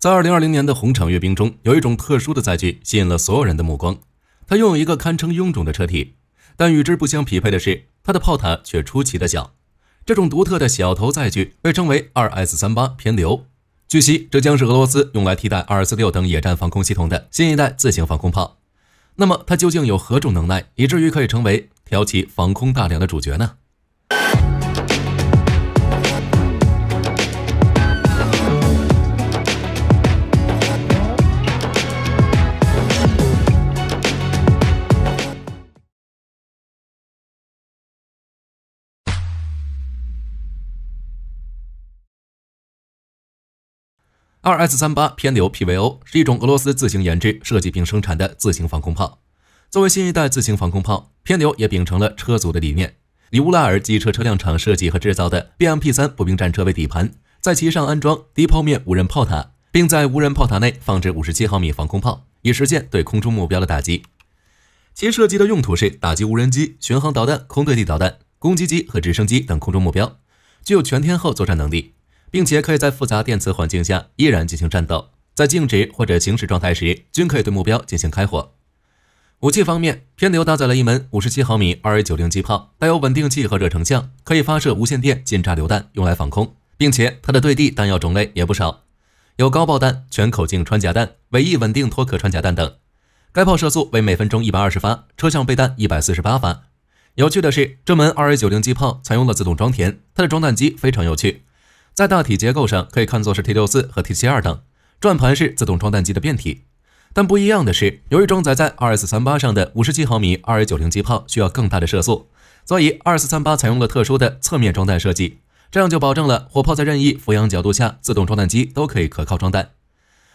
在二零二零年的红场阅兵中，有一种特殊的载具吸引了所有人的目光。它拥有一个堪称臃肿的车体，但与之不相匹配的是，它的炮塔却出奇的小。这种独特的小头载具被称为“二 S 三八偏流”。据悉，这将是俄罗斯用来替代“二 S 六”等野战防空系统的新一代自行防空炮。那么，它究竟有何种能耐，以至于可以成为挑起防空大梁的主角呢？二 S 三八偏流 PVO 是一种俄罗斯自行研制、设计并生产的自行防空炮。作为新一代自行防空炮，偏流也秉承了车族的理念，以乌拉尔机车车辆厂设计和制造的 BMP 三步兵战车为底盘，在其上安装低炮面无人炮塔，并在无人炮塔内放置五十七毫米防空炮，以实现对空中目标的打击。其设计的用途是打击无人机、巡航导弹、空对地导弹、攻击机和直升机等空中目标，具有全天候作战能力。并且可以在复杂电磁环境下依然进行战斗，在静止或者行驶状态时均可以对目标进行开火。武器方面，片流搭载了一门五十七毫米二 A 九零机炮，带有稳定器和热成像，可以发射无线电近炸榴弹，用来防空，并且它的对地弹药种类也不少，有高爆弹、全口径穿甲弹、尾翼稳定脱壳穿甲弹等。该炮射速为每分钟一百二十发，车向备弹一百四十八发。有趣的是，这门二 A 九零机炮采用了自动装填，它的装弹机非常有趣。在大体结构上可以看作是 T64 和 T72 等转盘是自动装弹机的变体，但不一样的是，由于装载在 r s 3 8上的57毫米 R90 机炮需要更大的射速，所以2 4 3 8采用了特殊的侧面装弹设计，这样就保证了火炮在任意俯仰角度下自动装弹机都可以可靠装弹。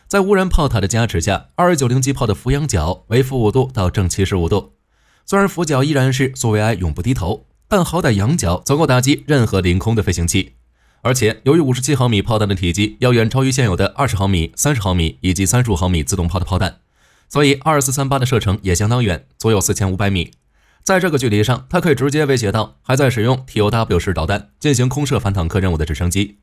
在无人炮塔的加持下，R90 机炮的俯仰角为负五度到正七十五度，虽然俯角依然是苏维埃永不低头，但好歹仰角足够打击任何凌空的飞行器。而且，由于五十七毫米炮弹的体积要远超于现有的二十毫米、三十毫米以及三十五毫米自动炮的炮弹，所以二四三八的射程也相当远，足有四千五百米。在这个距离上，它可以直接威胁到还在使用 TOW 式导弹进行空射反坦克任务的直升机。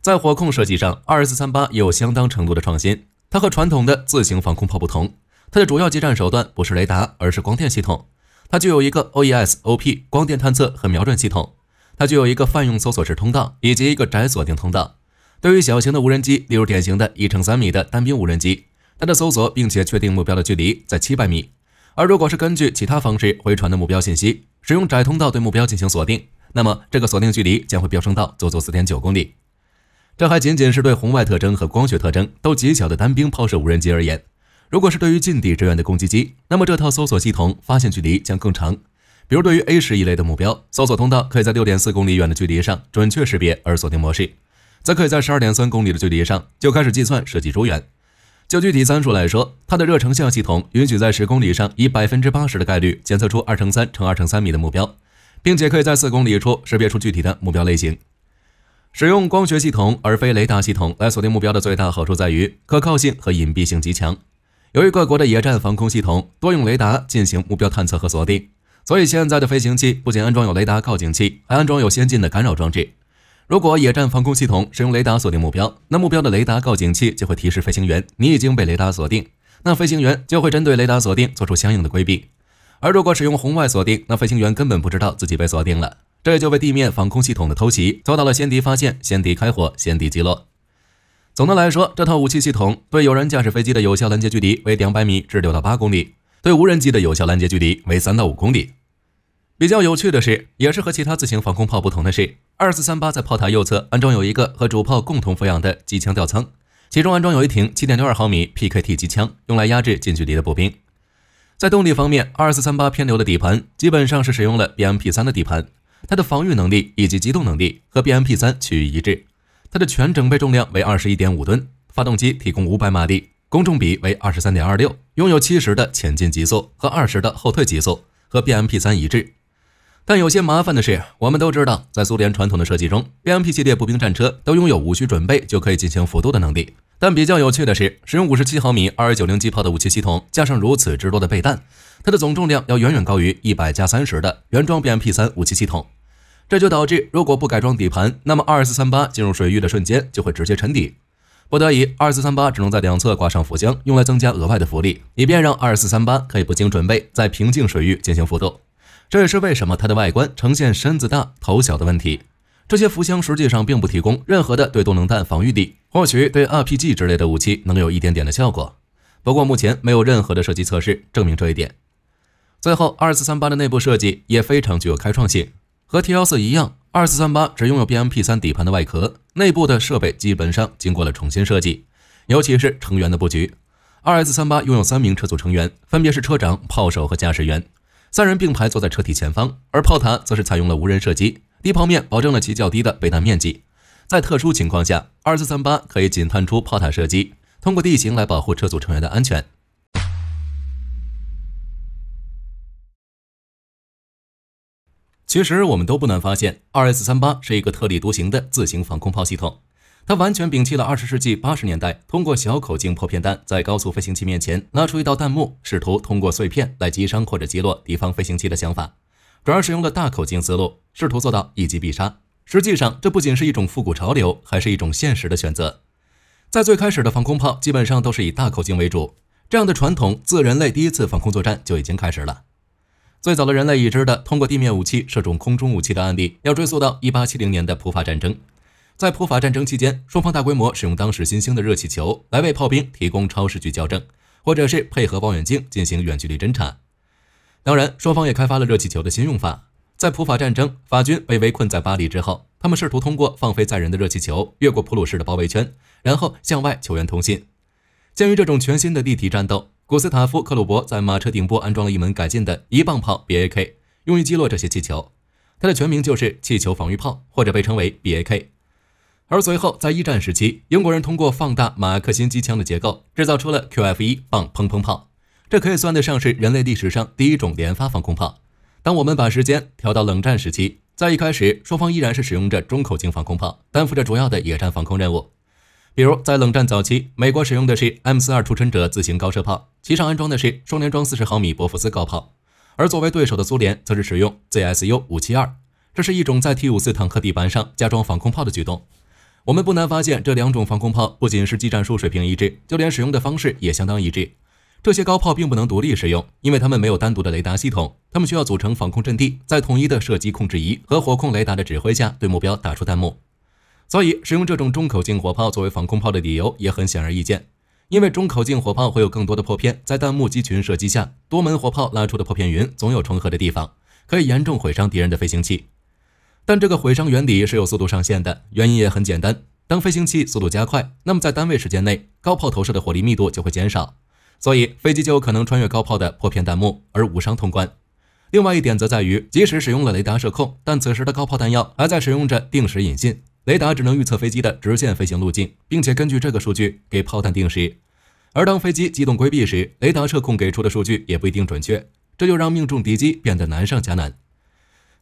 在火控设计上，二四三八也有相当程度的创新。它和传统的自行防空炮不同，它的主要激战手段不是雷达，而是光电系统。它具有一个 OESOP 光电探测和瞄准系统。它具有一个泛用搜索式通道以及一个窄锁定通道。对于小型的无人机，例如典型的一乘三米的单兵无人机，它的搜索并且确定目标的距离在七百米。而如果是根据其他方式回传的目标信息，使用窄通道对目标进行锁定，那么这个锁定距离将会飙升到足足四点九公里。这还仅仅是对红外特征和光学特征都极小的单兵抛射无人机而言。如果是对于近地支援的攻击机，那么这套搜索系统发现距离将更长。比如，对于 A 十一类的目标，搜索通道可以在六点四公里远的距离上准确识别而锁定模式，则可以在十二点三公里的距离上就开始计算射击周远。就具体参数来说，它的热成像系统允许在十公里上以百分之八十的概率检测出二乘三乘二乘三米的目标，并且可以在四公里处识别出具体的目标类型。使用光学系统而非雷达系统来锁定目标的最大好处在于可靠性和隐蔽性极强。由于各国的野战防空系统多用雷达进行目标探测和锁定。所以，现在的飞行器不仅安装有雷达告警器，还安装有先进的干扰装置。如果野战防空系统使用雷达锁定目标，那目标的雷达告警器就会提示飞行员，你已经被雷达锁定。那飞行员就会针对雷达锁定做出相应的规避。而如果使用红外锁定，那飞行员根本不知道自己被锁定了，这也就被地面防空系统的偷袭遭到了先敌发现、先敌开火、先敌击落。总的来说，这套武器系统对有人驾驶飞机的有效拦截距离为两百米至六到八公里。对无人机的有效拦截距离为三到五公里。比较有趣的是，也是和其他自行防空炮不同的是，二四三八在炮塔右侧安装有一个和主炮共同俯仰的机枪吊舱，其中安装有一挺七点六二毫米 PKT 机枪，用来压制近距离的步兵。在动力方面，二四三八偏流的底盘基本上是使用了 BMP 三的底盘，它的防御能力以及机动能力和 BMP 三趋于一致。它的全整备重量为二十一点五吨，发动机提供五百马力。公重比为二十三点二六，拥有七十的前进极速和二十的后退极速，和 BMP 三一致。但有些麻烦的是，我们都知道，在苏联传统的设计中，BMP 系列步兵战车都拥有无需准备就可以进行幅度的能力。但比较有趣的是，使用五十七毫米二9 0机炮的武器系统加上如此之多的备弹，它的总重量要远远高于一百加三十的原装 BMP 三武器系统。这就导致，如果不改装底盘，那么二4 3 8进入水域的瞬间就会直接沉底。不得已，二四三八只能在两侧挂上浮箱，用来增加额外的浮力，以便让二四三八可以不经准备在平静水域进行浮动。这也是为什么它的外观呈现身子大头小的问题。这些浮箱实际上并不提供任何的对动能弹防御力，或许对 RPG 之类的武器能有一点点的效果，不过目前没有任何的设计测试证明这一点。最后，二四三八的内部设计也非常具有开创性。和 T 幺四一样，二四三八只拥有 BMP 三底盘的外壳，内部的设备基本上经过了重新设计，尤其是成员的布局。二 s 三八拥有三名车组成员，分别是车长、炮手和驾驶员，三人并排坐在车体前方，而炮塔则是采用了无人射击，低炮面保证了其较低的备弹面积。在特殊情况下，二四三八可以仅探出炮塔射击，通过地形来保护车组成员的安全。其实我们都不难发现，2S38 是一个特立独行的自行防空炮系统。它完全摒弃了二十世纪八十年代通过小口径破片弹在高速飞行器面前拉出一道弹幕，试图通过碎片来击伤或者击落敌方飞行器的想法，转而使用了大口径思路，试图做到一击必杀。实际上，这不仅是一种复古潮流，还是一种现实的选择。在最开始的防空炮基本上都是以大口径为主，这样的传统自人类第一次防空作战就已经开始了。最早的人类已知的通过地面武器射中空中武器的案例，要追溯到一八七零年的普法战争。在普法战争期间，双方大规模使用当时新兴的热气球，来为炮兵提供超视距校正，或者是配合望远镜进行远距离侦察。当然，双方也开发了热气球的新用法。在普法战争，法军被围困在巴黎之后，他们试图通过放飞载人的热气球，越过普鲁士的包围圈，然后向外求援通信。鉴于这种全新的立体战斗。古斯塔夫·克鲁伯在马车顶部安装了一门改进的一磅炮 B A K，用于击落这些气球。它的全名就是气球防御炮，或者被称为 B A K。而随后在一战时期，英国人通过放大马克沁机枪的结构，制造出了 Q F 一磅砰砰炮，这可以算得上是人类历史上第一种连发防空炮。当我们把时间调到冷战时期，在一开始，双方依然是使用着中口径防空炮，担负着主要的野战防空任务。比如，在冷战早期，美国使用的是 M 四二“出征者”自行高射炮，其上安装的是双联装四十毫米博福斯高炮；而作为对手的苏联则是使用 ZSU-572，这是一种在 T 五四坦克底盘上加装防空炮的举动。我们不难发现，这两种防空炮不仅是技战术水平一致，就连使用的方式也相当一致。这些高炮并不能独立使用，因为它们没有单独的雷达系统，它们需要组成防空阵地，在统一的射击控制仪和火控雷达的指挥下，对目标打出弹幕。所以使用这种中口径火炮作为防空炮的理由也很显而易见，因为中口径火炮会有更多的破片，在弹幕集群射击下，多门火炮拉出的破片云总有重合的地方，可以严重毁伤敌人的飞行器。但这个毁伤原理是有速度上限的，原因也很简单，当飞行器速度加快，那么在单位时间内高炮投射的火力密度就会减少，所以飞机就有可能穿越高炮的破片弹幕而无伤通关。另外一点则在于，即使使用了雷达射控，但此时的高炮弹药还在使用着定时引信。雷达只能预测飞机的直线飞行路径，并且根据这个数据给炮弹定时。而当飞机机动规避时，雷达测控给出的数据也不一定准确，这就让命中敌机变得难上加难。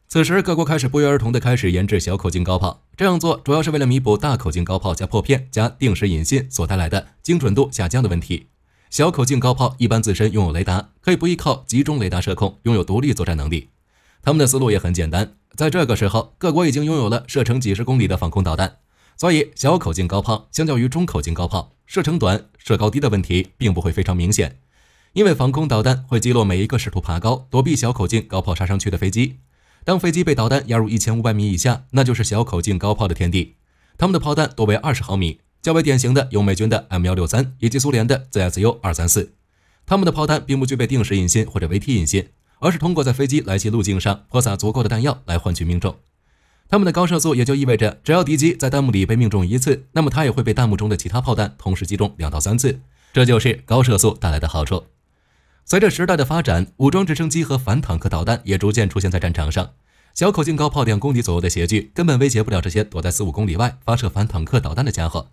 此时，各国开始不约而同地开始研制小口径高炮。这样做主要是为了弥补大口径高炮加破片加定时引信所带来的精准度下降的问题。小口径高炮一般自身拥有雷达，可以不依靠集中雷达射控，拥有独立作战能力。他们的思路也很简单，在这个时候，各国已经拥有了射程几十公里的防空导弹，所以小口径高炮相较于中口径高炮，射程短、射高低的问题并不会非常明显，因为防空导弹会击落每一个试图爬高躲避小口径高炮杀伤区的飞机。当飞机被导弹压入一千五百米以下，那就是小口径高炮的天地。他们的炮弹多为二十毫米，较为典型的有美军的 M 幺六三以及苏联的 ZSU 二三四。他们的炮弹并不具备定时引信或者 VT 引信。而是通过在飞机来袭路径上泼洒足够的弹药来换取命中，他们的高射速也就意味着，只要敌机在弹幕里被命中一次，那么它也会被弹幕中的其他炮弹同时击中两到三次，这就是高射速带来的好处。随着时代的发展，武装直升机和反坦克导弹也逐渐出现在战场上。小口径高炮两公里左右的斜距根本威胁不了这些躲在四五公里外发射反坦克导弹的家伙，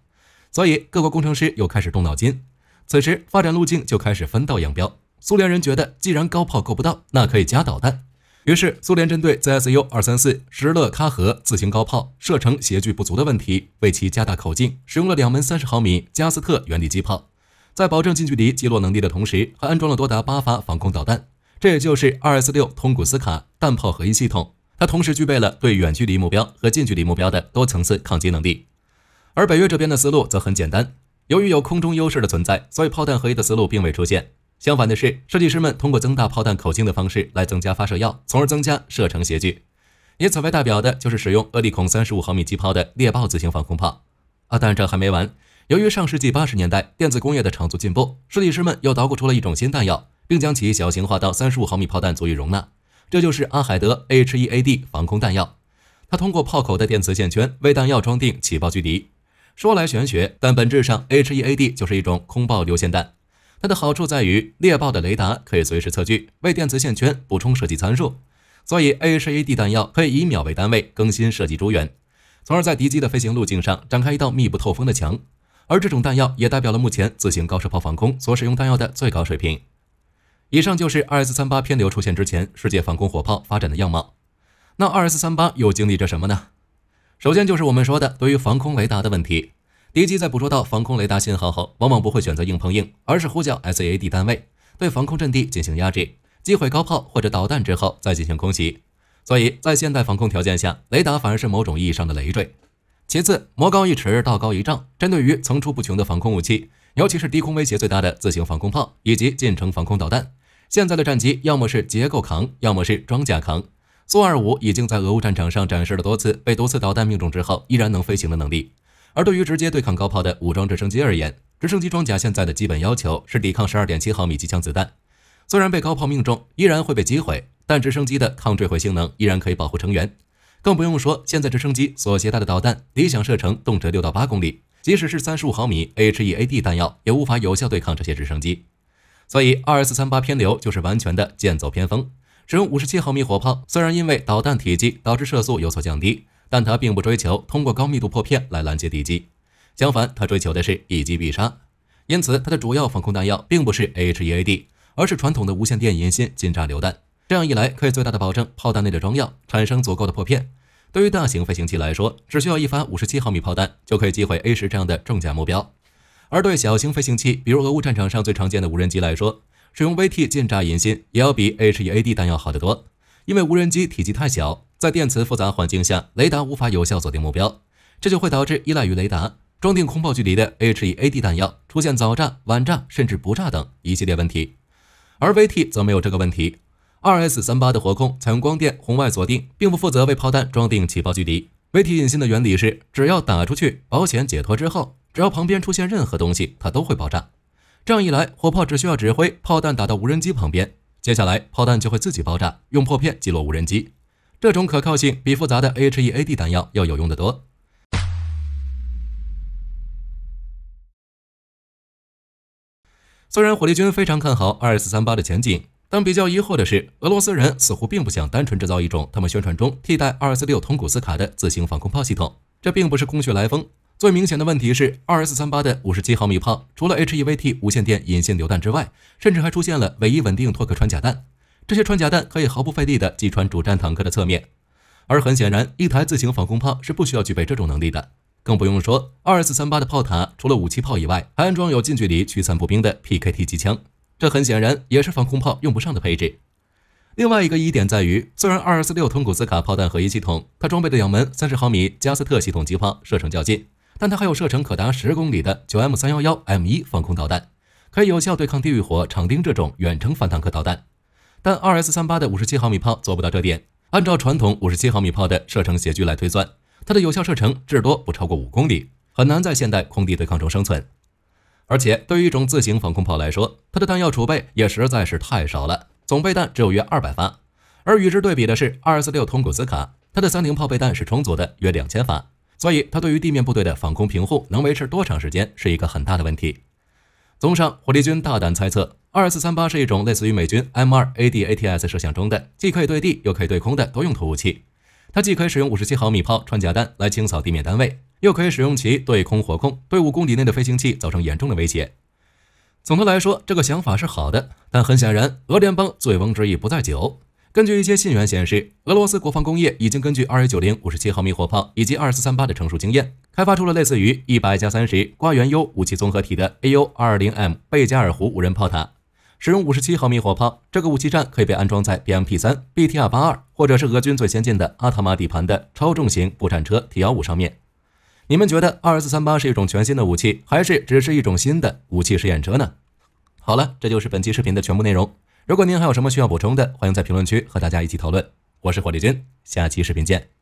所以各国工程师又开始动脑筋，此时发展路径就开始分道扬镳。苏联人觉得，既然高炮够不到，那可以加导弹。于是，苏联针对 ZSU-234 什勒卡河自行高炮射程、斜距不足的问题，为其加大口径，使用了两门三十毫米加斯特原地机炮，在保证近距离击落能力的同时，还安装了多达八发防空导弹。这也就是 r s 6通古斯卡弹炮合一系统，它同时具备了对远距离目标和近距离目标的多层次抗击能力。而北约这边的思路则很简单，由于有空中优势的存在，所以炮弹合一的思路并未出现。相反的是，设计师们通过增大炮弹口径的方式来增加发射药，从而增加射程斜距。以此为代表的就是使用厄利孔三十五毫米机炮的猎豹自行防空炮。啊，但这还没完。由于上世纪八十年代电子工业的长足进步，设计师们又捣鼓出了一种新弹药，并将其小型化到三十五毫米炮弹足以容纳。这就是阿海德 （HEAD） 防空弹药。它通过炮口的电磁线圈为弹药装定起爆距离。说来玄学，但本质上 HEAD 就是一种空爆流线弹。它的好处在于，猎豹的雷达可以随时测距，为电磁线圈补充射击参数，所以 a h a d 弹药可以以秒为单位更新射击诸元，从而在敌机的飞行路径上展开一道密不透风的墙。而这种弹药也代表了目前自行高射炮防空所使用弹药的最高水平。以上就是二 s 三八偏流出现之前，世界防空火炮发展的样貌。那二 s 三八又经历着什么呢？首先就是我们说的对于防空雷达的问题。敌机在捕捉到防空雷达信号后，往往不会选择硬碰硬，而是呼叫 S A D 单位对防空阵地进行压制，击毁高炮或者导弹之后再进行空袭。所以，在现代防空条件下，雷达反而是某种意义上的累赘。其次，魔高一尺，道高一丈。针对于层出不穷的防空武器，尤其是低空威胁最大的自行防空炮以及近程防空导弹，现在的战机要么是结构扛，要么是装甲扛。苏二五已经在俄乌战场上展示了多次被多次导弹命中之后依然能飞行的能力。而对于直接对抗高炮的武装直升机而言，直升机装甲现在的基本要求是抵抗十二点七毫米机枪子弹。虽然被高炮命中依然会被击毁，但直升机的抗坠毁性能依然可以保护成员。更不用说现在直升机所携带的导弹，理想射程动辄六到八公里，即使是三十五毫米 HEAD 弹药也无法有效对抗这些直升机。所以，二四三八偏流就是完全的剑走偏锋。使用五十七毫米火炮，虽然因为导弹体积导致射速有所降低。但他并不追求通过高密度破片来拦截敌机，相反，他追求的是一击必杀。因此，他的主要防空弹药并不是 HEAD，而是传统的无线电引信近炸榴弹。这样一来，可以最大的保证炮弹内的装药产生足够的破片。对于大型飞行器来说，只需要一发五十七毫米炮弹就可以击毁 A 十这样的重甲目标；而对小型飞行器，比如俄乌战场上最常见的无人机来说，使用 VT 近炸引信也要比 HEAD 弹药好得多，因为无人机体积太小。在电磁复杂环境下，雷达无法有效锁定目标，这就会导致依赖于雷达装定空爆距离的 H E A D 弹药出现早炸、晚炸甚至不炸等一系列问题。而 V T 则没有这个问题。2 S 三八的火控采用光电红外锁定，并不负责为炮弹装定起爆距离。V T 隐信的原理是，只要打出去，保险解脱之后，只要旁边出现任何东西，它都会爆炸。这样一来，火炮只需要指挥炮弹打到无人机旁边，接下来炮弹就会自己爆炸，用破片击落无人机。这种可靠性比复杂的 H E A D 弹药要有用得多。虽然火力军非常看好 r s 3 8的前景，但比较疑惑的是，俄罗斯人似乎并不想单纯制造一种他们宣传中替代 r s 6通古斯卡的自行防空炮系统。这并不是空穴来风。最明显的问题是 r s 3 8的57毫米炮除了 H E V T 无线电引信榴弹之外，甚至还出现了唯一稳定脱壳穿甲弹。这些穿甲弹可以毫不费力地击穿主战坦克的侧面，而很显然，一台自行防空炮是不需要具备这种能力的，更不用说二四三八的炮塔除了武器炮以外，还安装有近距离驱散步兵的 PKT 机枪，这很显然也是防空炮用不上的配置。另外一个疑点在于，虽然二四六通古斯卡炮弹合一系统，它装备的两门三十毫米加斯特系统机炮射程较近，但它还有射程可达十公里的九 M 三幺幺 M 一防空导弹，可以有效对抗地狱火、长钉这种远程反坦克导弹。但 r S 三八的五十七毫米炮做不到这点。按照传统五十七毫米炮的射程斜距来推算，它的有效射程至多不超过五公里，很难在现代空地对抗中生存。而且对于一种自行防空炮来说，它的弹药储备也实在是太少了，总备弹只有约二百发。而与之对比的是二四六通古斯卡，它的三零炮备弹是充足的，约两千发。所以它对于地面部队的防空平护能维持多长时间，是一个很大的问题。综上，火力军大胆猜测，二四三八是一种类似于美军 M2A D A T S 设想中的，既可以对地又可以对空的多用途武器。它既可以使用五十七毫米炮穿甲弹来清扫地面单位，又可以使用其对空火控，对五公里内的飞行器造成严重的威胁。总的来说，这个想法是好的，但很显然，俄联邦醉翁之意不在酒。根据一些信源显示，俄罗斯国防工业已经根据二1九零五十七毫米火炮以及二四三八的成熟经验，开发出了类似于一百加三十瓜援优武器综合体的 AU 二零 M 贝加尔湖无人炮塔，使用五十七毫米火炮。这个武器站可以被安装在 BMP 三、BT 二八二或者是俄军最先进的阿塔玛底盘的超重型步战车 T 幺五上面。你们觉得二四三八是一种全新的武器，还是只是一种新的武器试验车呢？好了，这就是本期视频的全部内容。如果您还有什么需要补充的，欢迎在评论区和大家一起讨论。我是火力军，下期视频见。